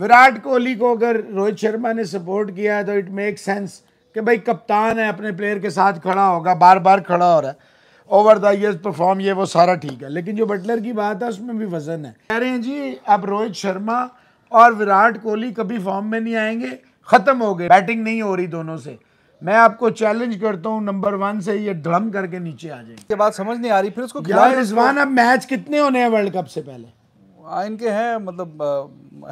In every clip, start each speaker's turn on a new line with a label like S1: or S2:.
S1: विराट कोहली को अगर रोहित शर्मा ने सपोर्ट किया है तो इट मेक सेंस कि भाई कप्तान है अपने प्लेयर के साथ खड़ा होगा बार बार खड़ा हो रहा है ओवर द ईयर्स परफॉर्म ये वो सारा ठीक है लेकिन जो बटलर की बात है उसमें भी वजन है कह रहे हैं जी अब रोहित शर्मा और विराट कोहली कभी फॉर्म में नहीं आएंगे ख़त्म हो गए बैटिंग नहीं हो रही दोनों से मैं आपको चैलेंज करता हूँ नंबर वन से ये ड्रम करके नीचे आ जाएंगे बात समझ नहीं आ रही फिर उसको रिजवान अब मैच कितने होने हैं वर्ल्ड कप से पहले
S2: हाँ, इनके हैं मतलब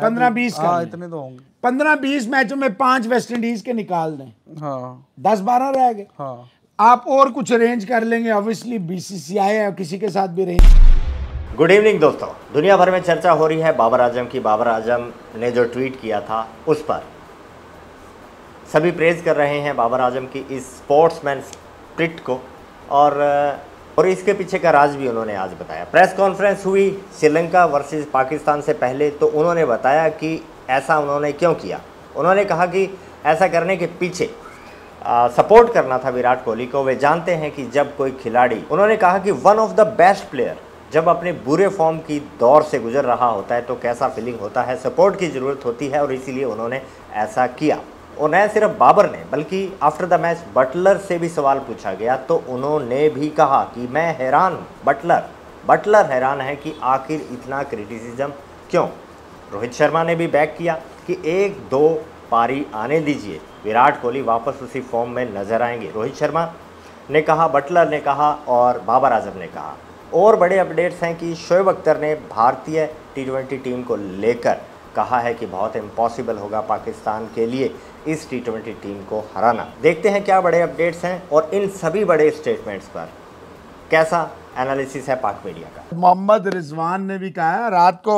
S2: पंद्रह बीस हाँ इतने तो होंगे
S1: पंद्रह बीस मैचों में पांच वेस्ट इंडीज के निकाल दें हाँ दस बारह रह गए हाँ आप और कुछ अरेंज कर लेंगे ऑब्वियसली बीसीसीआई या किसी के साथ भी
S3: अरेंज गुड इवनिंग दोस्तों दुनिया भर में चर्चा हो रही है बाबर आजम की बाबर आजम ने जो ट्वीट किया था उस पर सभी प्रेज़ कर रहे हैं बाबर आजम की इस स्पोर्ट्समैन स्प्रिट को और और इसके पीछे का राज भी उन्होंने आज बताया प्रेस कॉन्फ्रेंस हुई श्रीलंका वर्सेस पाकिस्तान से पहले तो उन्होंने बताया कि ऐसा उन्होंने क्यों किया उन्होंने कहा कि ऐसा करने के पीछे आ, सपोर्ट करना था विराट कोहली को वे जानते हैं कि जब कोई खिलाड़ी उन्होंने कहा कि one of the best player जब अपने बुरे फॉर्म की दौर से गुजर रहा होता है तो कैसा फीलिंग होता है सपोर्ट की ज़रूरत होती है और इसीलिए उन्होंने ऐसा किया और न सिर्फ बाबर ने बल्कि आफ्टर द मैच बटलर से भी सवाल पूछा गया तो उन्होंने भी कहा कि मैं हैरान हूँ बटलर बटलर हैरान है कि आखिर इतना क्रिटिसिज्म क्यों रोहित शर्मा ने भी बैक किया कि एक दो पारी आने दीजिए विराट कोहली वापस उसी फॉर्म में नजर आएंगे रोहित शर्मा ने कहा बटलर ने कहा और बाबर आजम ने कहा और बड़े अपडेट्स हैं कि शोएब अख्तर ने भारतीय टी टीम को लेकर कहा है कि बहुत इम्पॉसिबल होगा पाकिस्तान के लिए इस टी ट्वेंटी टीम को हराना देखते हैं क्या बड़े अपडेट्स हैं और इन सभी बड़े स्टेटमेंट्स पर कैसा एनालिसिस है पाक मीडिया
S1: का मोहम्मद रिजवान ने भी कहा है रात को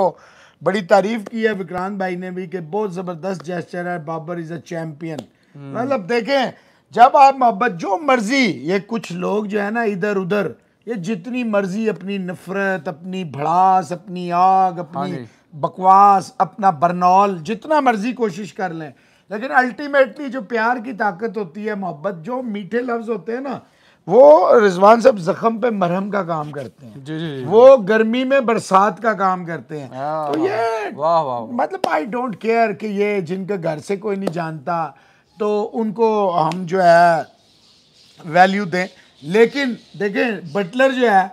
S1: बड़ी तारीफ की है विक्रांत भाई ने भी कि बहुत ज़बरदस्त जेस्चर है बाबर इज़ अ चैम्पियन मतलब देखें जब आप मोहब्बत जो मर्जी ये कुछ लोग जो है ना इधर उधर ये जितनी मर्जी अपनी नफरत अपनी भड़ास अपनी आग अपनी हाँ बकवास अपना बरनौल जितना मर्जी कोशिश कर लें लेकिन अल्टीमेटली जो प्यार की ताकत होती है मोहब्बत जो मीठे लफ्ज होते हैं ना वो रिजवान साहब जख्म पे मरहम का काम करते हैं जी जी वो गर्मी में बरसात का काम करते हैं हाँ, तो ये वाह वाह मतलब आई डोंट केयर कि ये जिनके घर से कोई नहीं जानता तो उनको हम जो है वैल्यू दें लेकिन देखें बटलर जो है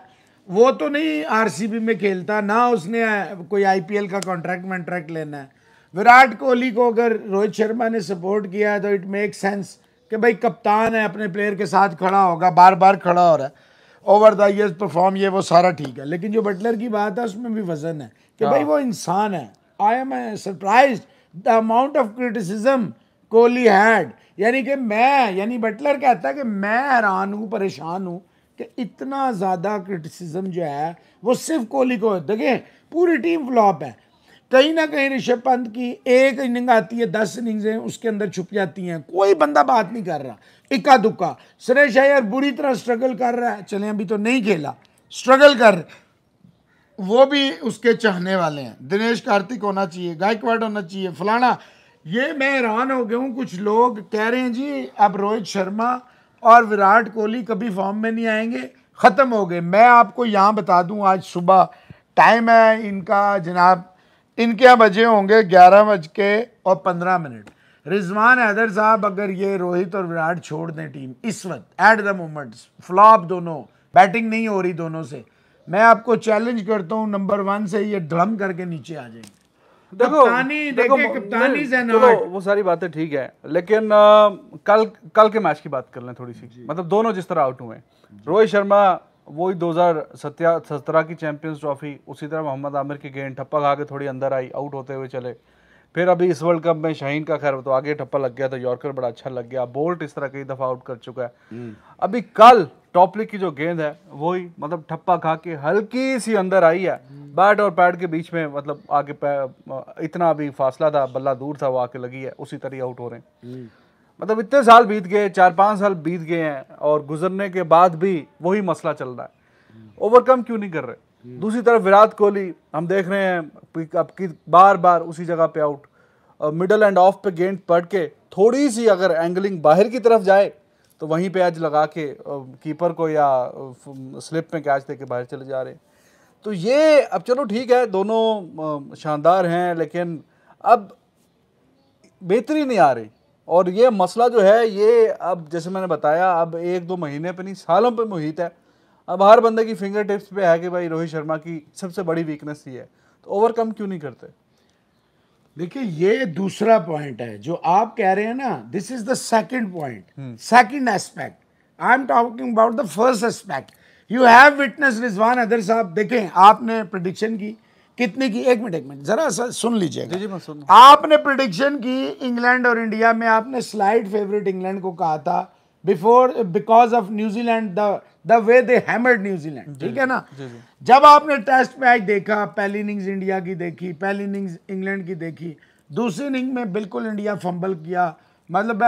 S1: वो तो नहीं आरसीबी में खेलता ना उसने कोई आईपीएल का कॉन्ट्रैक्ट वॉन्ट्रैक्ट लेना है विराट कोहली को अगर रोहित शर्मा ने सपोर्ट किया है तो इट मेक सेंस कि भाई कप्तान है अपने प्लेयर के साथ खड़ा होगा बार बार खड़ा हो रहा है ओवर द ईयर परफॉर्म ये वो सारा ठीक है लेकिन जो बटलर की बात है उसमें भी वजन है कि भाई हाँ। वो इंसान है I am surprise the amount of criticism Kohli had यानी कि मैं यानी बटलर कहता है कि मैं हैरान हूँ परेशान हूँ कि इतना ज़्यादा क्रिटिसिज्म जो है वो सिर्फ कोहली को देखिए पूरी टीम फ्लॉप है कहीं ना कहीं ऋषभ पंत की एक इनिंग आती है दस इनिंग्स हैं उसके अंदर छुप जाती हैं कोई बंदा बात नहीं कर रहा इक्का दुक्का सुरेश अयर बुरी तरह स्ट्रगल कर रहा है चले अभी तो नहीं खेला स्ट्रगल कर वो भी उसके चाहने वाले हैं दिनेश कार्तिक होना चाहिए गायकवाड़ होना चाहिए फलाना ये मैं हैरान हो गया हूँ कुछ लोग कह रहे हैं जी अब रोहित शर्मा और विराट कोहली कभी फॉर्म में नहीं आएंगे ख़त्म हो गए मैं आपको यहाँ बता दूँ आज सुबह टाइम है इनका जनाब इनके यहाँ बजे होंगे ग्यारह बज के और पंद्रह मिनट रिजवान हैदर साहब अगर ये रोहित और विराट छोड़ दें टीम इस वक्त एट द मोमेंट फ्लॉप दोनों बैटिंग नहीं हो रही दोनों से मैं आपको चैलेंज करता हूँ नंबर वन से ये ड्रम करके नीचे आ जाएंगे देखो देखो कप्तानी चलो
S2: वो सारी बातें ठीक है लेकिन आ, कल कल के मैच की बात कर लें थोड़ी सी मतलब दोनों जिस तरह आउट हुए रोहित शर्मा वही दो हज़ार की चैंपियंस ट्रॉफी उसी तरह मोहम्मद आमिर की गेंद ठप्पा खा के थोड़ी अंदर आई आउट होते हुए चले फिर अभी इस वर्ल्ड कप में शाहीन का खैर तो आगे ठप्पा लग गया था तो यॉर्कर बड़ा अच्छा लग गया बोल्ट इस तरह कई दफ़ा आउट कर चुका है हम्म। अभी कल टॉपलिक की जो गेंद है वही मतलब ठप्पा खा के हल्की सी अंदर आई है बैट हम्म। और पैड के बीच में मतलब आगे इतना अभी फासला था बल्ला दूर था वो आके लगी है उसी तरह आउट हो रहे हैं हम्म। मतलब इतने साल बीत गए चार पाँच साल बीत गए हैं और गुजरने के बाद भी वही मसला चल रहा है ओवरकम क्यों नहीं कर रहे हम्म। दूसरी तरफ विराट कोहली हम देख रहे हैं अब की बार बार उसी जगह पे आउट और मिडल एंड ऑफ पे गेंद पड़ के थोड़ी सी अगर एंगलिंग बाहर की तरफ जाए तो वहीं पे आज लगा के कीपर को या स्लिप में कैच दे के बाहर चले जा रहे हैं तो ये अब चलो ठीक है दोनों शानदार हैं लेकिन अब बेहतरी नहीं आ रही और ये मसला जो है ये अब जैसे मैंने बताया अब एक दो महीने पर नहीं सालों पर मुहित है अब हर बंदे की फिंगर टिप्स पे है कि भाई रोहित शर्मा की सबसे बड़ी वीकनेस ये है तो ओवरकम क्यों नहीं करते देखिए ये दूसरा पॉइंट है जो आप कह रहे हैं ना this is the second point second
S1: aspect I am talking about the first aspect you have witness Rizwan अदर साहब देखें आपने प्रडिक्शन की कितने की एक मिनट एक मिनट जरा सुन
S2: लीजिए
S1: आपने प्रिडिक्शन की इंग्लैंड और इंडिया में आपने स्लाइड फेवरेट इंग्लैंड को कहा था before because of New Zealand the way they hammered New Zealand ठीक है ना जब आपने टेस्ट मैच देखा पहली इनिंग्स इंडिया की देखी पहली इनिंग्स इंग्लैंड की देखी दूसरी इनिंग में बिल्कुल इंडिया फंबल किया मतलब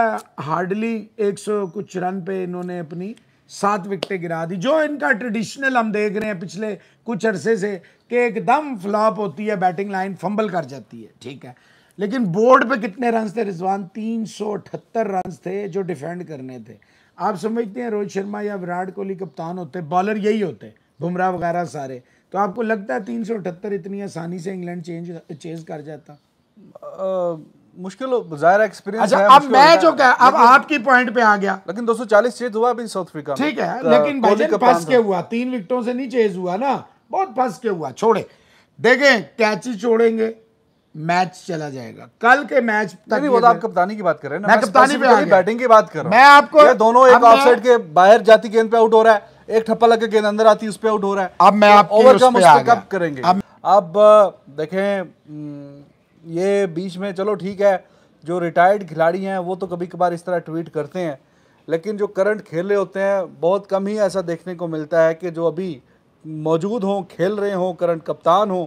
S1: हार्डली सौ कुछ रन पे इन्होंने अपनी सात विकटें गिरा दी जो इनका ट्रेडिशनल हम देख रहे हैं पिछले कुछ अरसे से कि एकदम फ्लॉप होती है बैटिंग लाइन फंबल कर जाती है ठीक है लेकिन बोर्ड पे कितने रन थे रिजवान तीन सौ रन थे जो डिफेंड करने थे आप समझते हैं रोहित शर्मा या विराट कोहली कप्तान होते बॉलर यही होते बुमराह वगैरह सारे तो आपको लगता है तीन सौ अठहत्तर इतनी आसानी से इंग्लैंड चेंज चेज कर जाता
S2: मुश्किल एक्सपीरियंस अच्छा अब मैं जो कह अब आपकी पॉइंट पे आ गया लेकिन 240 सौ चेज हुआ अभी साउथ अफ्रीका ठीक है लेकिन भाईजान फंस के
S1: हुआ तीन विकेटों से नहीं चेज हुआ ना बहुत फंस के हुआ छोड़े देखें कैची छोड़ेंगे मैच चला जाएगा
S2: कल के मैच तक नहीं, वो तो आप कप्तानी की बात कर रहे हैं मैं कप्तानी पे बैटिंग की बात कर रहा मैं आपको ये दोनों एक ऑफ साइड के बाहर जाती गेंद पे आउट हो रहा है एक ठप्पा लग के गेंद अंदर आती उस पे आउट हो रहा है अब मैं आप ओवर कम कब करेंगे अब देखें हम्म, ये बीच में चलो ठीक है जो रिटायर्ड खिलाड़ी हैं वो तो कभी कभार इस तरह ट्वीट करते हैं लेकिन जो करंट खेल रहे होते हैं बहुत कम ही ऐसा देखने को मिलता है कि जो अभी मौजूद हों खेल रहे हों करंट कप्तान हों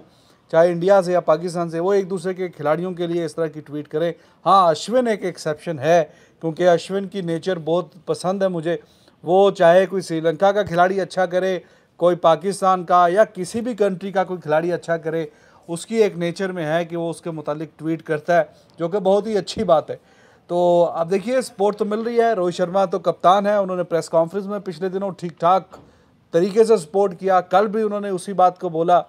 S2: चाहे इंडिया से या पाकिस्तान से वो एक दूसरे के खिलाड़ियों के लिए इस तरह की ट्वीट करें हाँ अश्विन एक एक्सेप्शन है क्योंकि अश्विन की नेचर बहुत पसंद है मुझे वो चाहे कोई श्रीलंका का खिलाड़ी अच्छा करे कोई पाकिस्तान का या किसी भी कंट्री का कोई खिलाड़ी अच्छा करे उसकी एक नेचर में है कि वो उसके मुतालिक ट्वीट करता है जो कि बहुत ही अच्छी बात है तो अब देखिए स्पोर्ट तो मिल रही है रोहित शर्मा तो कप्तान है उन्होंने प्रेस कॉन्फ्रेंस में पिछले दिनों ठीक ठाक तरीके से सपोर्ट किया कल भी उन्होंने उसी बात को बोला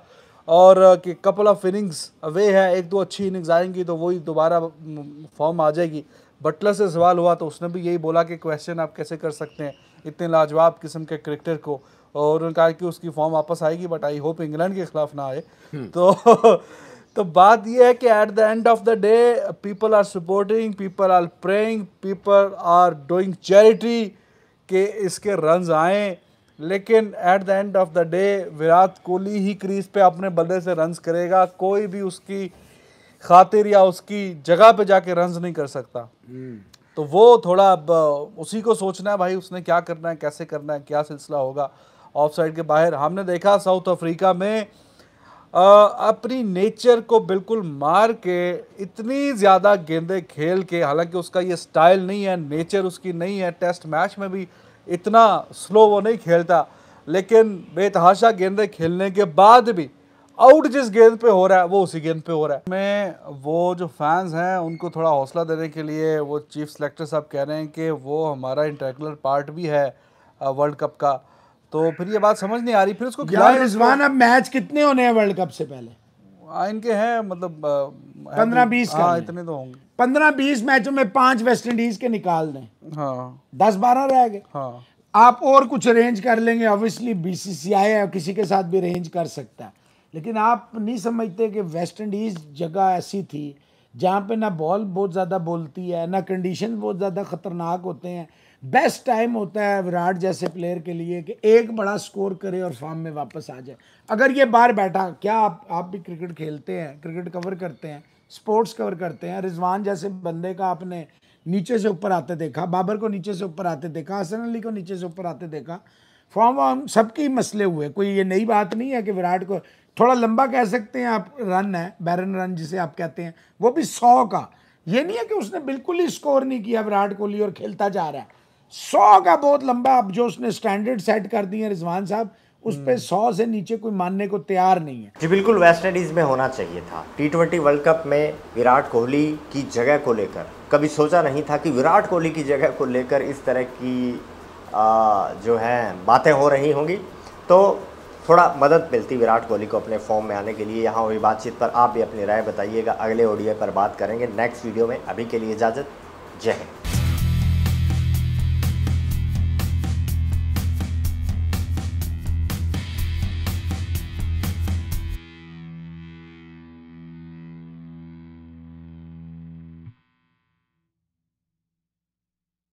S2: और कि कपल ऑफ इनिंग्स अवे है एक दो अच्छी इनिंग्स आएंगी तो वही दोबारा फॉर्म आ जाएगी बटलर से सवाल हुआ तो उसने भी यही बोला कि क्वेश्चन आप कैसे कर सकते हैं इतने लाजवाब किस्म के क्रिकेटर को और उन्होंने कहा कि उसकी फॉर्म वापस आएगी बट आई होप इंग्लैंड के खिलाफ ना आए हम्म। तो तो बात यह है कि at the end of the day people are supporting people are praying people are doing charity के इसके रन आएँ लेकिन at the end of the day Virat Kohli ही क्रीज पे अपने बल्ले से रन करेगा कोई भी उसकी खातिर या उसकी जगह पे जाके रन नहीं कर सकता हम्म। तो वो थोड़ा अब उसी को सोचना है भाई उसने क्या करना है कैसे करना है क्या सिलसिला होगा ऑफ साइड के बाहर हमने देखा साउथ अफ्रीका में आ, अपनी नेचर को बिल्कुल मार के इतनी ज़्यादा गेंदे खेल के हालांकि उसका ये स्टाइल नहीं है नेचर उसकी नहीं है टेस्ट मैच में भी इतना स्लो वो नहीं खेलता लेकिन बेतहाशा गेंदे खेलने के बाद भी आउट जिस गेंद पे हो रहा है वो उसी गेंद पे हो रहा है मैं वो जो फैंस हैं उनको थोड़ा हौसला देने के लिए वो चीफ सेलेक्टर साहब कह रहे हैं कि वो हमारा इंटरेकुलर पार्ट भी है वर्ल्ड कप का तो फिर ये बात समझ नहीं आ रही फिर उसको रिजवान अब
S1: मैच कितने होने हैं वर्ल्ड कप से पहले
S2: इनके हैं मतलब पंद्रह बीस हाँ इतने तो होंगे
S1: पंद्रह बीस मैचों में पांच वेस्ट इंडीज के निकाल दें हाँ दस बारह रह गए हाँ आप और कुछ अरेंज कर लेंगे ऑब्वियसली बीसीसीआई है किसी के साथ भी अरेंज कर सकता है लेकिन आप नहीं समझते कि वेस्ट इंडीज जगह ऐसी थी जहाँ पे ना बॉल बहुत ज़्यादा बोलती है ना कंडीशन बहुत ज़्यादा ख़तरनाक होते हैं बेस्ट टाइम होता है विराट जैसे प्लेयर के लिए कि एक बड़ा स्कोर करे और फॉर्म में वापस आ जाए अगर ये बाहर बैठा क्या आप आप भी क्रिकेट खेलते हैं क्रिकेट कवर करते हैं स्पोर्ट्स कवर करते हैं रिजवान जैसे बंदे का आपने नीचे से ऊपर आते देखा बाबर को नीचे से ऊपर आते देखा हसन अली को नीचे से ऊपर आते देखा फॉर्म वार्म सबके मसले हुए कोई ये नई बात नहीं है कि विराट को थोड़ा लंबा कह सकते हैं आप रन है बैरन रन जिसे आप कहते हैं वो भी सौ का ये नहीं है कि उसने बिल्कुल ही स्कोर नहीं किया विराट कोहली और खेलता जा रहा है सौ का बहुत लंबा अब जो उसने स्टैंडर्ड सेट कर दिए हैं रिजवान साहब उस पर हम्म। सौ से नीचे कोई मानने को तैयार नहीं है
S3: जी बिल्कुल वेस्ट इंडीज़ में होना चाहिए था टी ट्वेंटी वर्ल्ड कप में विराट कोहली की जगह को लेकर कभी सोचा नहीं था कि विराट कोहली की जगह को लेकर इस तरह की आ, जो है बातें हो रही होंगी तो थोड़ा मदद मिलती विराट कोहली को अपने फॉर्म में आने के लिए यहाँ हुई बातचीत पर आप भी अपनी राय बताइएगा अगले ओडीआई पर बात करेंगे नेक्स्ट वीडियो में अभी के लिए इजाज़त जय हिंद